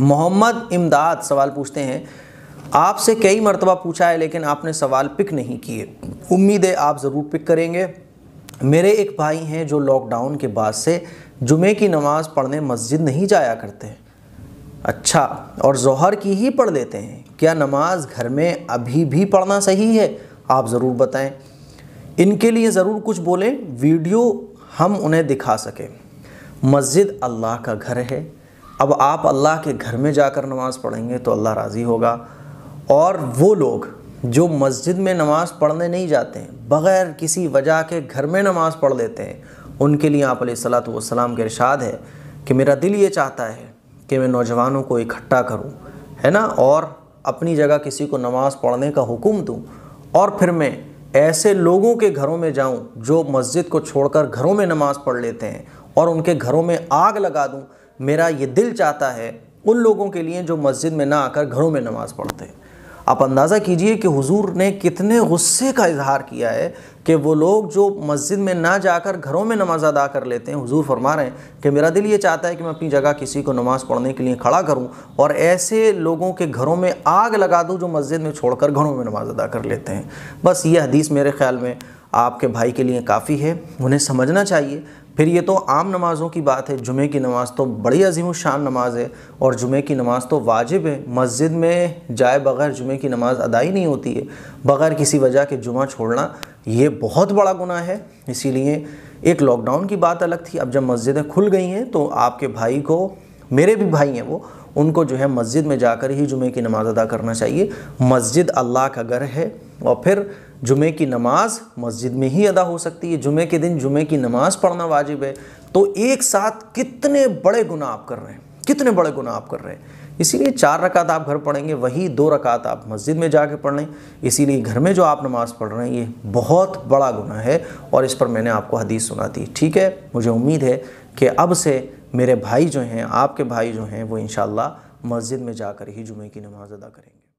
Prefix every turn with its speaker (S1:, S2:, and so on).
S1: मोहम्मद इमदाद सवाल पूछते हैं आपसे कई मरतबा पूछा है लेकिन आपने सवाल पिक नहीं किए उम्मीद है आप ज़रूर पिक करेंगे मेरे एक भाई हैं जो लॉकडाउन के बाद से जुमे की नमाज़ पढ़ने मस्जिद नहीं जाया करते अच्छा और जहर की ही पढ़ लेते हैं क्या नमाज घर में अभी भी पढ़ना सही है आप ज़रूर बताएं इनके लिए ज़रूर कुछ बोलें वीडियो हम उन्हें दिखा सकें मस्जिद अल्लाह का घर है अब आप अल्लाह के घर में जाकर नमाज़ पढ़ेंगे तो अल्लाह राज़ी होगा और वो लोग जो मस्जिद में नमाज़ पढ़ने नहीं जाते हैं बग़ैर किसी वजह के घर में नमाज़ पढ़ लेते हैं उनके लिए आप सलाम के इरशाद है कि मेरा दिल ये चाहता है कि मैं नौजवानों को इकट्ठा करूँ है ना और अपनी जगह किसी को नमाज़ पढ़ने का हुक्म दूँ और फिर मैं ऐसे लोगों के घरों में जाऊँ जो मस्जिद को छोड़कर घरों में नमाज़ पढ़ लेते हैं और उनके घरों में आग लगा दूँ मेरा ये दिल चाहता है उन लोगों के लिए जो मस्जिद में ना आकर घरों में नमाज़ पढ़ते हैं आप अंदाज़ा कीजिए कि हुजूर ने कितने गुस्से का इजहार किया है कि वो लोग जो मस्जिद में ना जाकर घरों में नमाज़ अदा कर लेते हैं हुजूर फरमा रहे हैं कि मेरा दिल ये चाहता है कि मैं अपनी जगह किसी को नमाज़ पढ़ने के लिए खड़ा करूं और ऐसे लोगों के घरों में आग लगा दूं जो मस्जिद में छोड़कर घरों में नमाज़ अदा कर लेते हैं बस ये हदीस मेरे ख्याल में आपके भाई के लिए काफ़ी है उन्हें समझना चाहिए फिर ये तो आम नमाज़ों की बात है जुमे की नमाज़ तो बड़ी अजीम शान नमाज़ है और जुमे की नमाज़ तो वाजिब है मस्जिद में जाए बगैर जुमे की नमाज़ अदा ही नहीं होती है बग़ैर किसी वजह के जुमा छोड़ना ये बहुत बड़ा गुना है इसीलिए एक लॉकडाउन की बात अलग थी अब जब मस्जिदें खुल गई हैं तो आपके भाई को मेरे भी भाई हैं वो उनको जो है मस्जिद में जाकर ही जुमे की नमाज़ अदा करना चाहिए मस्जिद अल्लाह का घर है और फिर जुमे की नमाज मस्जिद में ही अदा हो सकती है जुमे के दिन जुमे की नमाज पढ़ना वाजिब है तो एक साथ कितने बड़े गुना आप कर रहे हैं कितने बड़े गुना आप कर रहे हैं इसीलिए चार रकात आप घर पढ़ेंगे वही दो रकात आप मस्जिद में जा कर पढ़ लें इसीलिए घर में जो आप नमाज़ पढ़ रहे हैं ये बहुत बड़ा गुना है और इस पर मैंने आपको हदीस सुना दी ठीक है मुझे उम्मीद है कि अब से मेरे भाई जो हैं आपके भाई जो हैं वो इन मस्जिद में जाकर ही जुमे की नमाज़ अदा करेंगे